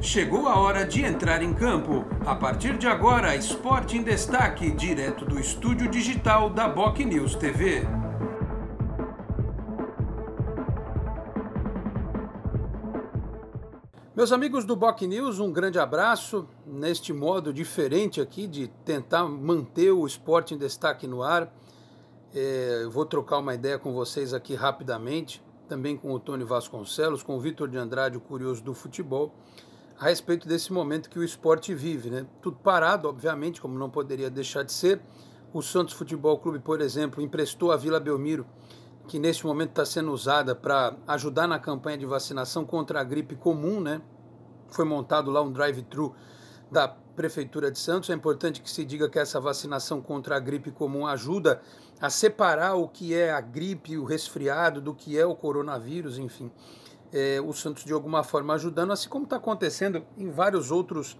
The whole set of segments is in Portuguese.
Chegou a hora de entrar em campo. A partir de agora, Esporte em Destaque, direto do estúdio digital da Boc News TV. Meus amigos do Boc News, um grande abraço. Neste modo diferente aqui de tentar manter o Esporte em Destaque no ar, é, vou trocar uma ideia com vocês aqui rapidamente, também com o Tony Vasconcelos, com o Vitor de Andrade, o curioso do futebol a respeito desse momento que o esporte vive. Né? Tudo parado, obviamente, como não poderia deixar de ser. O Santos Futebol Clube, por exemplo, emprestou a Vila Belmiro, que neste momento está sendo usada para ajudar na campanha de vacinação contra a gripe comum. Né? Foi montado lá um drive-thru da Prefeitura de Santos. É importante que se diga que essa vacinação contra a gripe comum ajuda a separar o que é a gripe, o resfriado, do que é o coronavírus, enfim é, o Santos de alguma forma ajudando, assim como está acontecendo em vários outros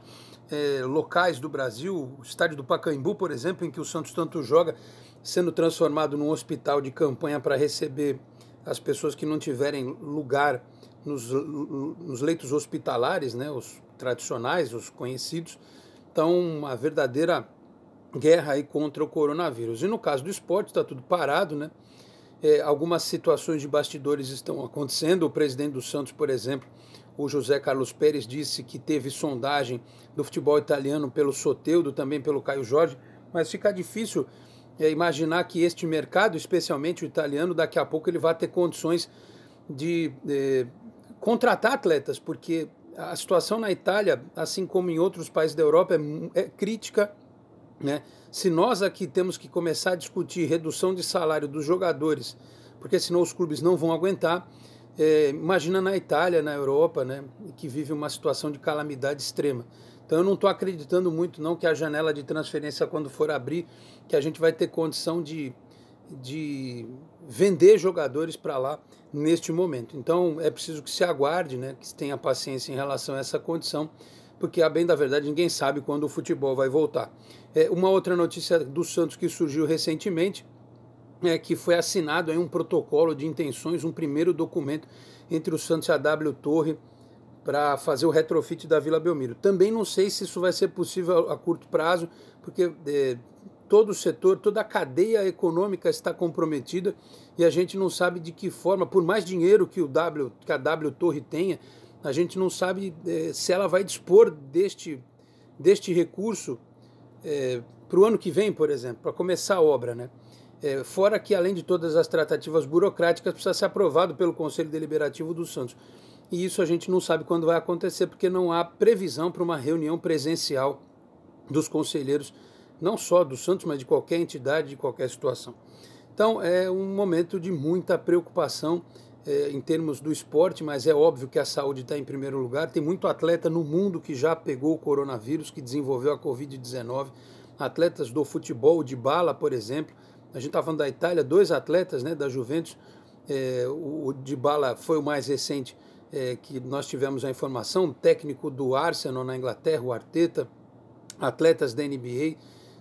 é, locais do Brasil, o estádio do Pacaembu, por exemplo, em que o Santos tanto joga, sendo transformado num hospital de campanha para receber as pessoas que não tiverem lugar nos, nos leitos hospitalares, né, os tradicionais, os conhecidos. Então, uma verdadeira guerra aí contra o coronavírus. E no caso do esporte, está tudo parado, né? É, algumas situações de bastidores estão acontecendo. O presidente do Santos, por exemplo, o José Carlos Pérez, disse que teve sondagem do futebol italiano pelo Soteudo, também pelo Caio Jorge, mas fica difícil é, imaginar que este mercado, especialmente o italiano, daqui a pouco ele vai ter condições de é, contratar atletas, porque a situação na Itália, assim como em outros países da Europa, é, é crítica né? Se nós aqui temos que começar a discutir redução de salário dos jogadores, porque senão os clubes não vão aguentar, é, imagina na Itália, na Europa, né, que vive uma situação de calamidade extrema. Então eu não estou acreditando muito não que a janela de transferência quando for abrir, que a gente vai ter condição de, de vender jogadores para lá neste momento. Então é preciso que se aguarde, né, que tenha paciência em relação a essa condição porque a bem da verdade ninguém sabe quando o futebol vai voltar. É, uma outra notícia do Santos que surgiu recentemente é que foi assinado aí um protocolo de intenções, um primeiro documento entre o Santos e a W Torre para fazer o retrofit da Vila Belmiro. Também não sei se isso vai ser possível a curto prazo, porque é, todo o setor, toda a cadeia econômica está comprometida e a gente não sabe de que forma, por mais dinheiro que, o w, que a W Torre tenha, a gente não sabe é, se ela vai dispor deste, deste recurso é, para o ano que vem, por exemplo, para começar a obra. Né? É, fora que, além de todas as tratativas burocráticas, precisa ser aprovado pelo Conselho Deliberativo do Santos. E isso a gente não sabe quando vai acontecer, porque não há previsão para uma reunião presencial dos conselheiros, não só do Santos, mas de qualquer entidade, de qualquer situação. Então é um momento de muita preocupação é, em termos do esporte, mas é óbvio que a saúde está em primeiro lugar. Tem muito atleta no mundo que já pegou o coronavírus, que desenvolveu a Covid-19. Atletas do futebol de bala, por exemplo. A gente estava tá falando da Itália, dois atletas né, da Juventus. É, o, de bala foi o mais recente é, que nós tivemos a informação. Técnico do Arsenal na Inglaterra, o Arteta. Atletas da NBA.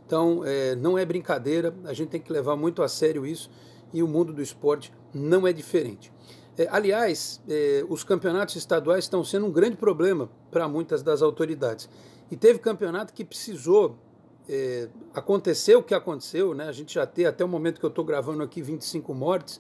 Então, não é brincadeira, a gente tem que levar muito a sério isso e o mundo do esporte não é diferente. É, aliás, é, os campeonatos estaduais estão sendo um grande problema para muitas das autoridades. E teve campeonato que precisou é, aconteceu o que aconteceu, né? A gente já tem até o momento que eu estou gravando aqui 25 mortes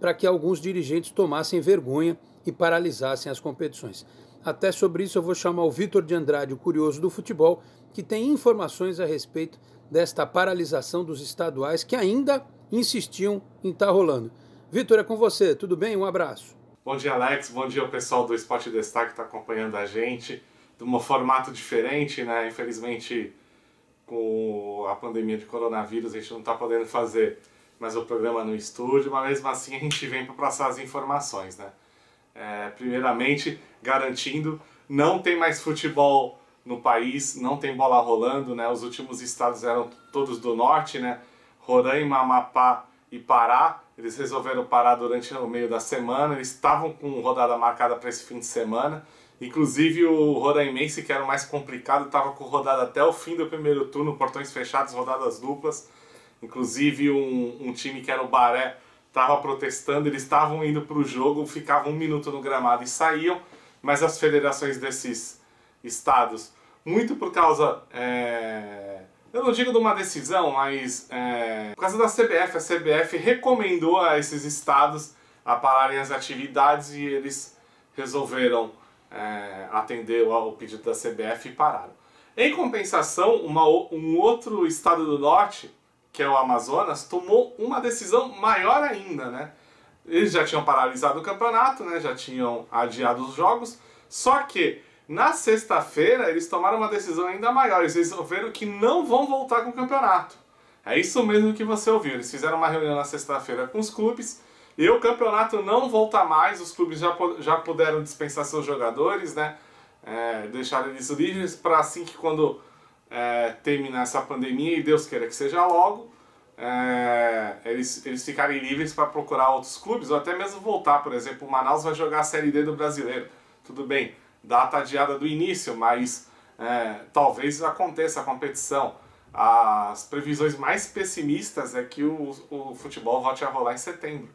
para que alguns dirigentes tomassem vergonha e paralisassem as competições. Até sobre isso eu vou chamar o Vitor de Andrade, o curioso do futebol, que tem informações a respeito desta paralisação dos estaduais que ainda insistiam em estar tá rolando. Vitor, é com você, tudo bem? Um abraço. Bom dia, Alex. Bom dia, pessoal do Esporte Destaque que está acompanhando a gente. De um formato diferente, né? Infelizmente, com a pandemia de coronavírus, a gente não está podendo fazer mais o programa no estúdio, mas mesmo assim a gente vem para passar as informações, né? É, primeiramente, garantindo, não tem mais futebol no país, não tem bola rolando, né? Os últimos estados eram todos do norte, né? Roraima, Amapá e Pará. Eles resolveram parar durante o meio da semana. Eles estavam com rodada marcada para esse fim de semana. Inclusive o Roraimense, que era o mais complicado, estava com rodada até o fim do primeiro turno, portões fechados, rodadas duplas. Inclusive um, um time que era o Baré estava protestando, eles estavam indo para o jogo, ficavam um minuto no gramado e saíam, mas as federações desses estados, muito por causa é, eu não digo de uma decisão, mas é, por causa da CBF, a CBF recomendou a esses estados a pararem as atividades e eles resolveram é, atender ao pedido da CBF e pararam. Em compensação, uma, um outro estado do norte, que é o Amazonas, tomou uma decisão maior ainda, né? Eles já tinham paralisado o campeonato, né? já tinham adiado os jogos, só que na sexta-feira, eles tomaram uma decisão ainda maior. Eles resolveram que não vão voltar com o campeonato. É isso mesmo que você ouviu. Eles fizeram uma reunião na sexta-feira com os clubes e o campeonato não volta mais. Os clubes já, já puderam dispensar seus jogadores, né? É, deixar eles livres para assim que quando é, terminar essa pandemia, e Deus queira que seja logo, é, eles, eles ficarem livres para procurar outros clubes ou até mesmo voltar. Por exemplo, o Manaus vai jogar a Série D do brasileiro. Tudo bem data adiada do início, mas é, talvez aconteça a competição. As previsões mais pessimistas é que o, o futebol volte a rolar em setembro.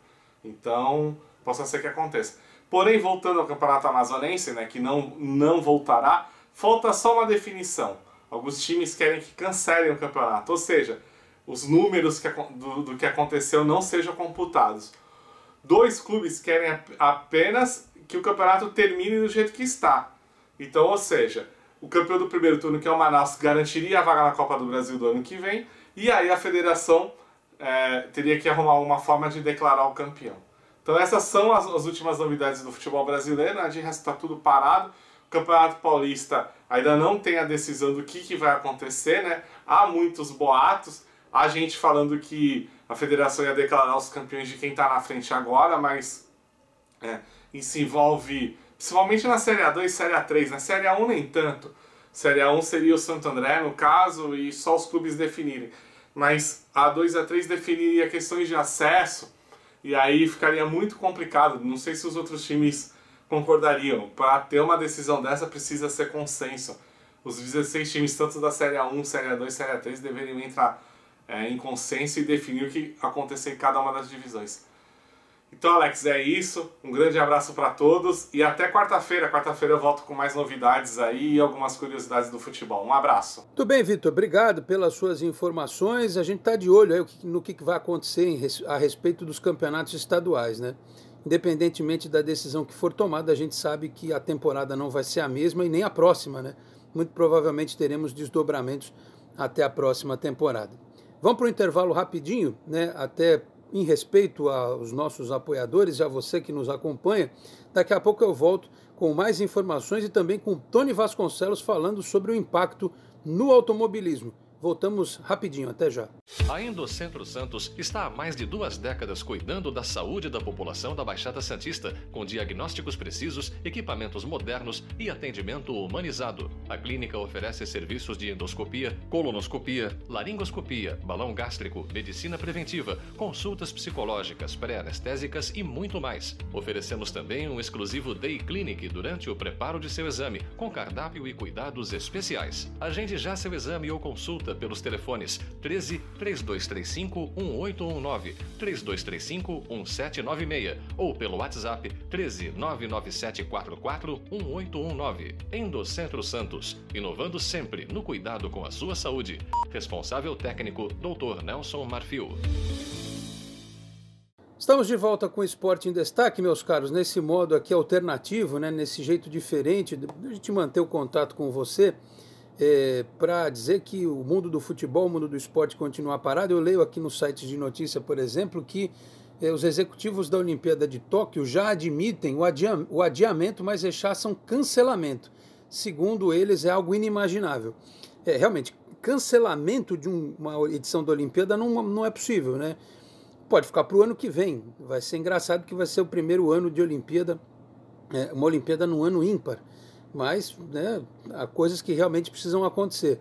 Então, possa ser que aconteça. Porém, voltando ao Campeonato Amazonense, né, que não, não voltará, falta só uma definição. Alguns times querem que cancelem o campeonato, ou seja, os números que, do, do que aconteceu não sejam computados dois clubes querem apenas que o campeonato termine do jeito que está. Então, ou seja, o campeão do primeiro turno, que é o Manaus, garantiria a vaga na Copa do Brasil do ano que vem, e aí a federação é, teria que arrumar uma forma de declarar o campeão. Então essas são as, as últimas novidades do futebol brasileiro, né? de resto está tudo parado. O Campeonato Paulista ainda não tem a decisão do que, que vai acontecer, né? Há muitos boatos, a gente falando que a federação ia declarar os campeões de quem está na frente agora, mas é, isso envolve, principalmente na Série A2 e Série A3, na né? Série A1 nem tanto. Série A1 seria o Santo André, no caso, e só os clubes definirem. Mas a 2 e a 3 definiria questões de acesso, e aí ficaria muito complicado. Não sei se os outros times concordariam. Para ter uma decisão dessa, precisa ser consenso. Os 16 times, tanto da Série A1, Série A2, Série A3, deveriam entrar é, em consenso e definir o que acontecer em cada uma das divisões. Então, Alex, é isso. Um grande abraço para todos e até quarta-feira. Quarta-feira eu volto com mais novidades aí e algumas curiosidades do futebol. Um abraço. Tudo bem, Vitor. Obrigado pelas suas informações. A gente está de olho no que vai acontecer a respeito dos campeonatos estaduais, né? Independentemente da decisão que for tomada, a gente sabe que a temporada não vai ser a mesma e nem a próxima, né? Muito provavelmente teremos desdobramentos até a próxima temporada. Vamos para o intervalo rapidinho, né? Até em respeito aos nossos apoiadores e a você que nos acompanha. Daqui a pouco eu volto com mais informações e também com Tony Vasconcelos falando sobre o impacto no automobilismo. Voltamos rapidinho, até já. A Endocentro Santos está há mais de duas décadas cuidando da saúde da população da Baixada Santista, com diagnósticos precisos, equipamentos modernos e atendimento humanizado. A clínica oferece serviços de endoscopia, colonoscopia, laringoscopia, balão gástrico, medicina preventiva, consultas psicológicas, pré-anestésicas e muito mais. Oferecemos também um exclusivo Day Clinic durante o preparo de seu exame, com cardápio e cuidados especiais. Agende já seu exame ou consulta pelos telefones 13 3235 1819, 3235 1796 ou pelo WhatsApp 13 99744 1819. Endocentro Santos, inovando sempre no cuidado com a sua saúde. Responsável técnico Dr. Nelson Marfil. Estamos de volta com o Esporte em Destaque, meus caros, nesse modo aqui alternativo, né? nesse jeito diferente de a gente manter o contato com você é, para dizer que o mundo do futebol, o mundo do esporte continua parado, eu leio aqui no site de notícia, por exemplo, que é, os executivos da Olimpíada de Tóquio já admitem o, o adiamento, mas rechaçam cancelamento. Segundo eles, é algo inimaginável. É, realmente, cancelamento de um, uma edição da Olimpíada não, não é possível, né? Pode ficar para o ano que vem. Vai ser engraçado que vai ser o primeiro ano de Olimpíada, é, uma Olimpíada num ano ímpar mas né, há coisas que realmente precisam acontecer.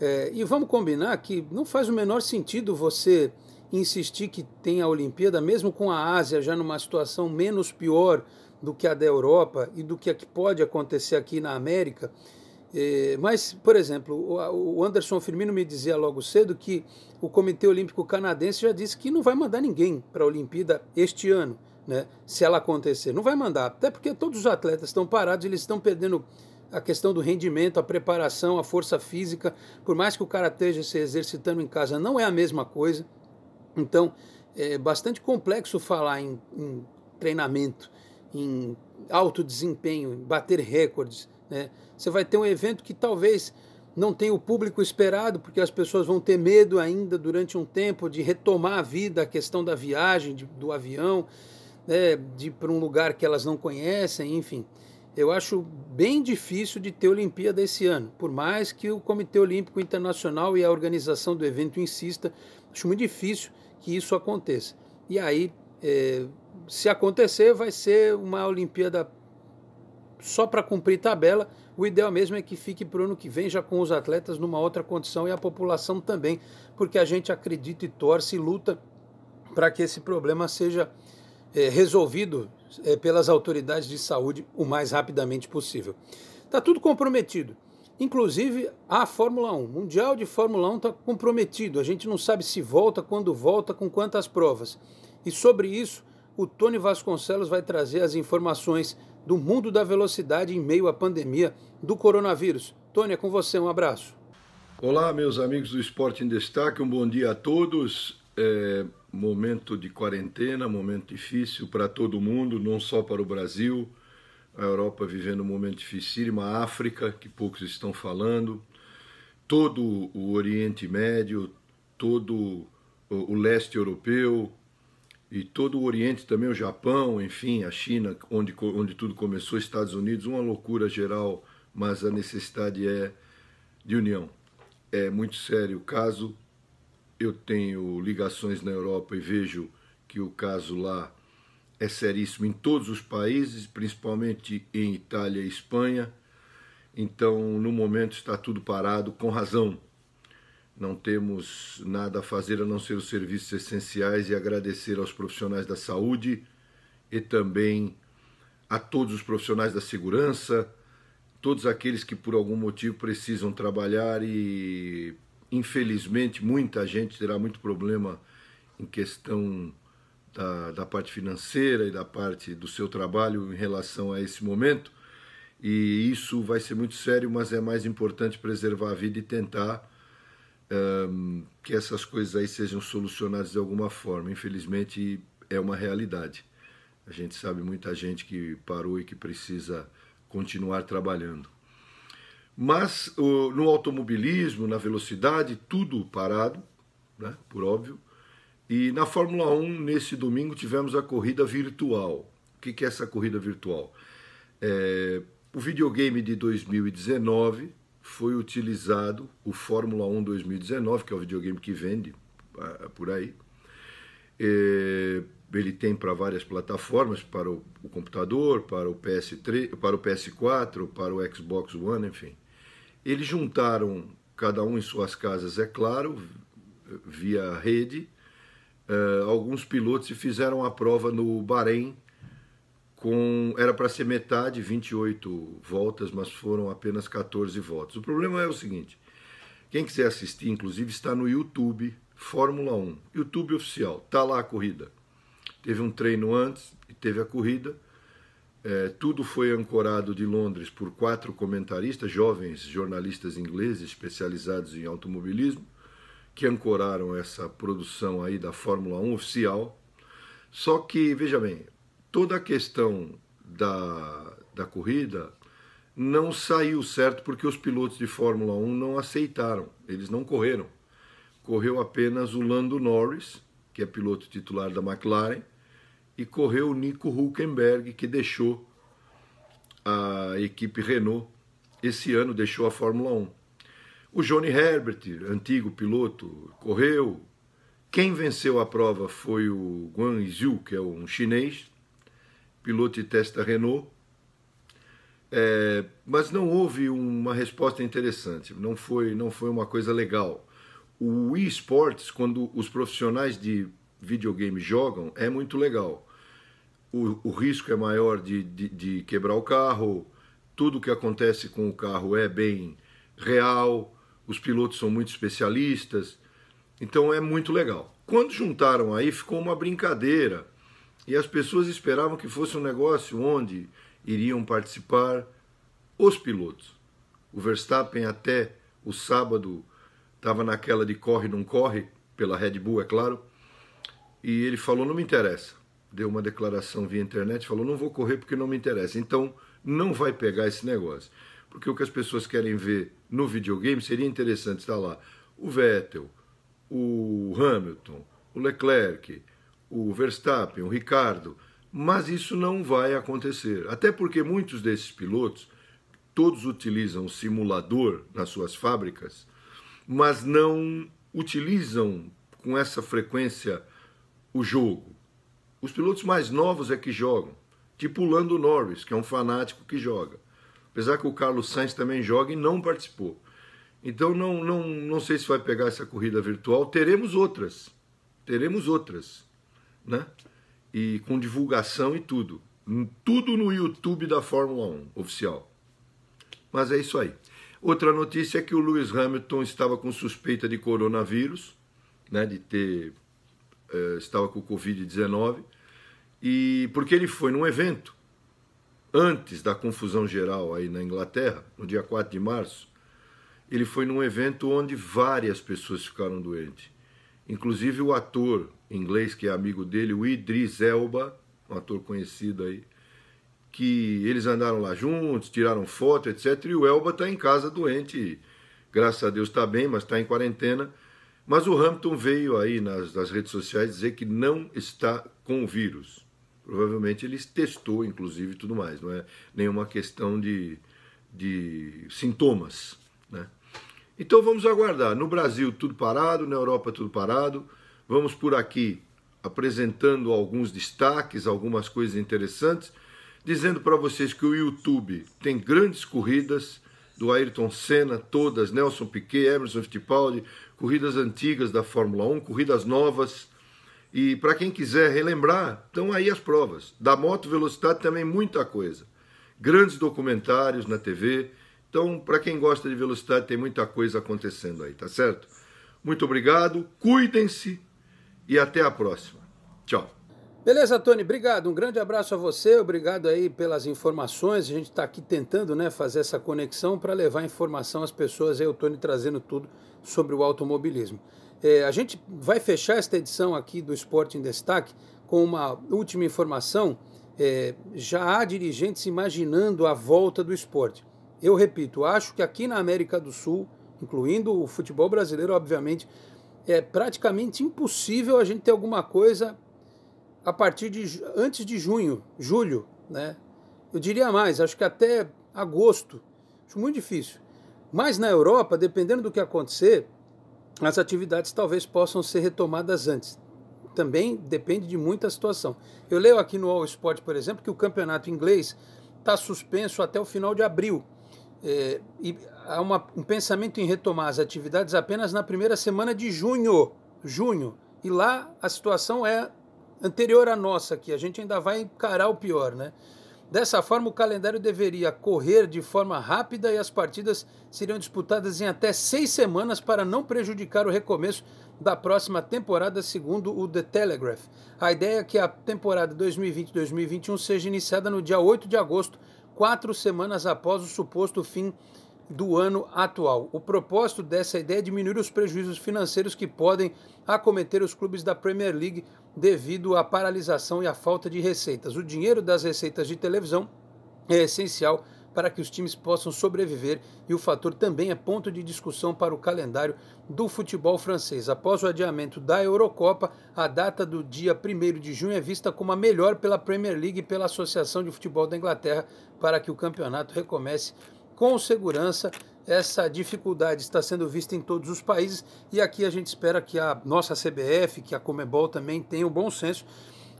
É, e vamos combinar que não faz o menor sentido você insistir que tem a Olimpíada, mesmo com a Ásia já numa situação menos pior do que a da Europa e do que, a que pode acontecer aqui na América. É, mas, por exemplo, o Anderson Firmino me dizia logo cedo que o Comitê Olímpico Canadense já disse que não vai mandar ninguém para a Olimpíada este ano né, se ela acontecer. Não vai mandar, até porque todos os atletas estão parados, eles estão perdendo a questão do rendimento, a preparação, a força física. Por mais que o cara esteja se exercitando em casa, não é a mesma coisa. Então, é bastante complexo falar em, em treinamento, em alto desempenho, em bater recordes. Né? Você vai ter um evento que talvez não tem o público esperado, porque as pessoas vão ter medo ainda durante um tempo de retomar a vida, a questão da viagem, de, do avião né, de para um lugar que elas não conhecem, enfim. Eu acho bem difícil de ter Olimpíada esse ano, por mais que o Comitê Olímpico Internacional e a organização do evento insista, acho muito difícil que isso aconteça. E aí, é, se acontecer, vai ser uma Olimpíada só para cumprir tabela. O ideal mesmo é que fique para o ano que vem, já com os atletas numa outra condição e a população também, porque a gente acredita e torce e luta para que esse problema seja é, resolvido é, pelas autoridades de saúde o mais rapidamente possível. Está tudo comprometido. Inclusive a Fórmula 1. O Mundial de Fórmula 1 está comprometido. A gente não sabe se volta, quando volta, com quantas provas. E sobre isso, o Tony Vasconcelos vai trazer as informações do mundo da velocidade em meio à pandemia do coronavírus. Tony, é com você, um abraço. Olá, meus amigos do Esporte em Destaque, um bom dia a todos. É, momento de quarentena, momento difícil para todo mundo, não só para o Brasil. A Europa vivendo um momento dificílimo, a África, que poucos estão falando, todo o Oriente Médio, todo o leste europeu e todo o Oriente também, o Japão, enfim, a China, onde, onde tudo começou, Estados Unidos, uma loucura geral, mas a necessidade é de união. É muito sério o caso eu tenho ligações na Europa e vejo que o caso lá é seríssimo em todos os países, principalmente em Itália e Espanha. Então, no momento está tudo parado, com razão. Não temos nada a fazer a não ser os serviços essenciais e agradecer aos profissionais da saúde e também a todos os profissionais da segurança, todos aqueles que por algum motivo precisam trabalhar e Infelizmente, muita gente terá muito problema em questão da, da parte financeira e da parte do seu trabalho em relação a esse momento. E isso vai ser muito sério, mas é mais importante preservar a vida e tentar um, que essas coisas aí sejam solucionadas de alguma forma. Infelizmente, é uma realidade. A gente sabe muita gente que parou e que precisa continuar trabalhando. Mas o, no automobilismo, na velocidade, tudo parado, né, por óbvio. E na Fórmula 1, nesse domingo, tivemos a corrida virtual. O que, que é essa corrida virtual? É, o videogame de 2019 foi utilizado, o Fórmula 1 2019, que é o videogame que vende ah, por aí. É, ele tem para várias plataformas, para o, o computador, para o PS3, para o PS4, para o Xbox One, enfim. Eles juntaram, cada um em suas casas, é claro, via rede, eh, alguns pilotos e fizeram a prova no Bahrein. Com, era para ser metade, 28 voltas, mas foram apenas 14 voltas. O problema é o seguinte: quem quiser assistir, inclusive, está no YouTube Fórmula 1, YouTube oficial, tá lá a corrida. Teve um treino antes e teve a corrida. É, tudo foi ancorado de Londres por quatro comentaristas, jovens jornalistas ingleses especializados em automobilismo, que ancoraram essa produção aí da Fórmula 1 oficial. Só que, veja bem, toda a questão da, da corrida não saiu certo porque os pilotos de Fórmula 1 não aceitaram, eles não correram. Correu apenas o Lando Norris, que é piloto titular da McLaren, e correu o Nico Hulkenberg, que deixou a equipe Renault esse ano, deixou a Fórmula 1. O Johnny Herbert, antigo piloto, correu. Quem venceu a prova foi o Guan Zhu, que é um chinês, piloto de testa Renault. É, mas não houve uma resposta interessante, não foi, não foi uma coisa legal. O eSports, quando os profissionais de videogame jogam, é muito legal o, o risco é maior de, de, de quebrar o carro, tudo o que acontece com o carro é bem real, os pilotos são muito especialistas, então é muito legal. Quando juntaram aí, ficou uma brincadeira e as pessoas esperavam que fosse um negócio onde iriam participar os pilotos. O Verstappen até o sábado estava naquela de corre, não corre, pela Red Bull, é claro, e ele falou: não me interessa, deu uma declaração via internet, falou: não vou correr porque não me interessa. Então, não vai pegar esse negócio. Porque o que as pessoas querem ver no videogame seria interessante estar tá lá o Vettel, o Hamilton, o Leclerc, o Verstappen, o Ricardo. Mas isso não vai acontecer. Até porque muitos desses pilotos, todos utilizam simulador nas suas fábricas, mas não utilizam com essa frequência o jogo. Os pilotos mais novos é que jogam, tipo o Lando Norris, que é um fanático que joga. Apesar que o Carlos Sainz também joga e não participou. Então não, não, não sei se vai pegar essa corrida virtual. Teremos outras. Teremos outras. Né? E com divulgação e tudo. Tudo no YouTube da Fórmula 1 oficial. Mas é isso aí. Outra notícia é que o Lewis Hamilton estava com suspeita de coronavírus, né, de ter eh, estava com Covid-19, e porque ele foi num evento antes da confusão geral aí na Inglaterra, no dia 4 de março, ele foi num evento onde várias pessoas ficaram doentes. Inclusive o ator inglês que é amigo dele, o Idris Elba, um ator conhecido aí, que eles andaram lá juntos, tiraram foto, etc. E o Elba está em casa doente, graças a Deus está bem, mas está em quarentena. Mas o Hampton veio aí nas, nas redes sociais dizer que não está com o vírus. Provavelmente ele testou, inclusive, tudo mais. Não é nenhuma questão de, de sintomas. Né? Então vamos aguardar. No Brasil tudo parado, na Europa tudo parado. Vamos por aqui apresentando alguns destaques, algumas coisas interessantes, dizendo para vocês que o YouTube tem grandes corridas do Ayrton Senna, todas, Nelson Piquet, Emerson Fittipaldi, corridas antigas da Fórmula 1, corridas novas. E para quem quiser relembrar, estão aí as provas. Da moto velocidade também muita coisa. Grandes documentários na TV. Então, para quem gosta de velocidade, tem muita coisa acontecendo aí, tá certo? Muito obrigado, cuidem-se e até a próxima. Tchau. Beleza, Tony, obrigado. Um grande abraço a você, obrigado aí pelas informações. A gente está aqui tentando né, fazer essa conexão para levar informação às pessoas. Aí o Tony trazendo tudo sobre o automobilismo. É, a gente vai fechar esta edição aqui do Esporte em Destaque com uma última informação. É, já há dirigentes imaginando a volta do esporte. Eu repito, acho que aqui na América do Sul, incluindo o futebol brasileiro, obviamente, é praticamente impossível a gente ter alguma coisa a partir de antes de junho, julho, né? Eu diria mais, acho que até agosto. Acho muito difícil. Mas na Europa, dependendo do que acontecer, as atividades talvez possam ser retomadas antes. Também depende de muita situação. Eu leio aqui no All Sport, por exemplo, que o campeonato inglês está suspenso até o final de abril. É, e há uma, um pensamento em retomar as atividades apenas na primeira semana de junho. Junho. E lá a situação é anterior à nossa, que a gente ainda vai encarar o pior, né? Dessa forma, o calendário deveria correr de forma rápida e as partidas seriam disputadas em até seis semanas para não prejudicar o recomeço da próxima temporada, segundo o The Telegraph. A ideia é que a temporada 2020-2021 seja iniciada no dia 8 de agosto, quatro semanas após o suposto fim do ano atual. O propósito dessa ideia é diminuir os prejuízos financeiros que podem acometer os clubes da Premier League devido à paralisação e à falta de receitas. O dinheiro das receitas de televisão é essencial para que os times possam sobreviver e o fator também é ponto de discussão para o calendário do futebol francês. Após o adiamento da Eurocopa, a data do dia 1 de junho é vista como a melhor pela Premier League e pela Associação de Futebol da Inglaterra para que o campeonato recomece com segurança. Essa dificuldade está sendo vista em todos os países e aqui a gente espera que a nossa CBF, que a Comebol também tenha o um bom senso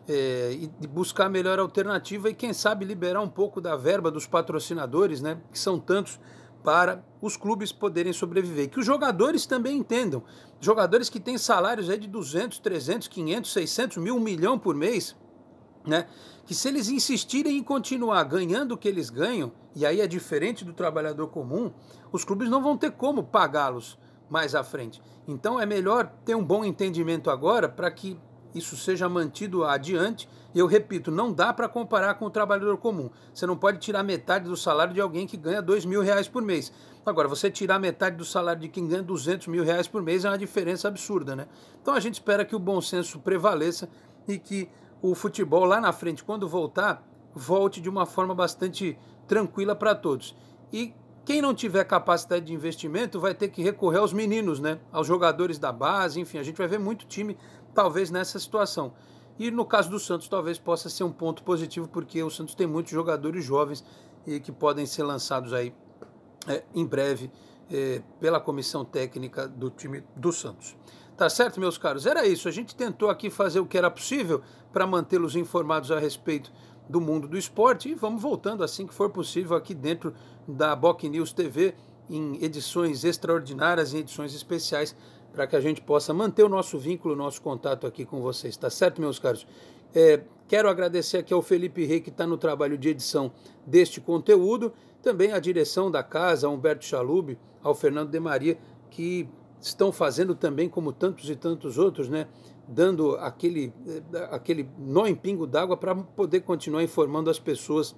é, buscar a melhor alternativa e quem sabe liberar um pouco da verba dos patrocinadores, né, que são tantos para os clubes poderem sobreviver. Que os jogadores também entendam. Jogadores que têm salários aí de 200, 300, 500, 600 mil, um milhão por mês, né? Que se eles insistirem em continuar ganhando o que eles ganham, e aí é diferente do trabalhador comum, os clubes não vão ter como pagá-los mais à frente. Então é melhor ter um bom entendimento agora para que isso seja mantido adiante. Eu repito, não dá para comparar com o trabalhador comum. Você não pode tirar metade do salário de alguém que ganha dois mil reais por mês. Agora, você tirar metade do salário de quem ganha duzentos mil reais por mês é uma diferença absurda, né? Então a gente espera que o bom senso prevaleça e que o futebol lá na frente, quando voltar, volte de uma forma bastante tranquila para todos. E quem não tiver capacidade de investimento vai ter que recorrer aos meninos, né? Aos jogadores da base, enfim, a gente vai ver muito time talvez nessa situação. E no caso do Santos, talvez possa ser um ponto positivo, porque o Santos tem muitos jogadores jovens e que podem ser lançados aí é, em breve é, pela comissão técnica do time do Santos. Tá certo, meus caros? Era isso. A gente tentou aqui fazer o que era possível para mantê-los informados a respeito do mundo do esporte e vamos voltando assim que for possível aqui dentro da Boc News TV em edições extraordinárias, em edições especiais, para que a gente possa manter o nosso vínculo, o nosso contato aqui com vocês. Tá certo, meus caros? É, quero agradecer aqui ao Felipe Rei, que está no trabalho de edição deste conteúdo, também à direção da casa, a Humberto Chalub, ao Fernando De Maria, que estão fazendo também como tantos e tantos outros, né? dando aquele, eh, aquele nó em pingo d'água para poder continuar informando as pessoas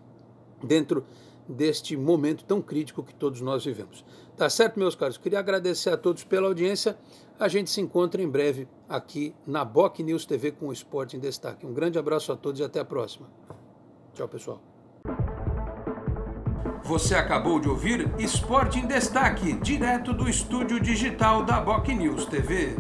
dentro deste momento tão crítico que todos nós vivemos. Tá certo, meus caros? Queria agradecer a todos pela audiência. A gente se encontra em breve aqui na Boc News TV com o Esporte em Destaque. Um grande abraço a todos e até a próxima. Tchau, pessoal. Você acabou de ouvir Esporte em Destaque, direto do estúdio digital da BocNews News TV.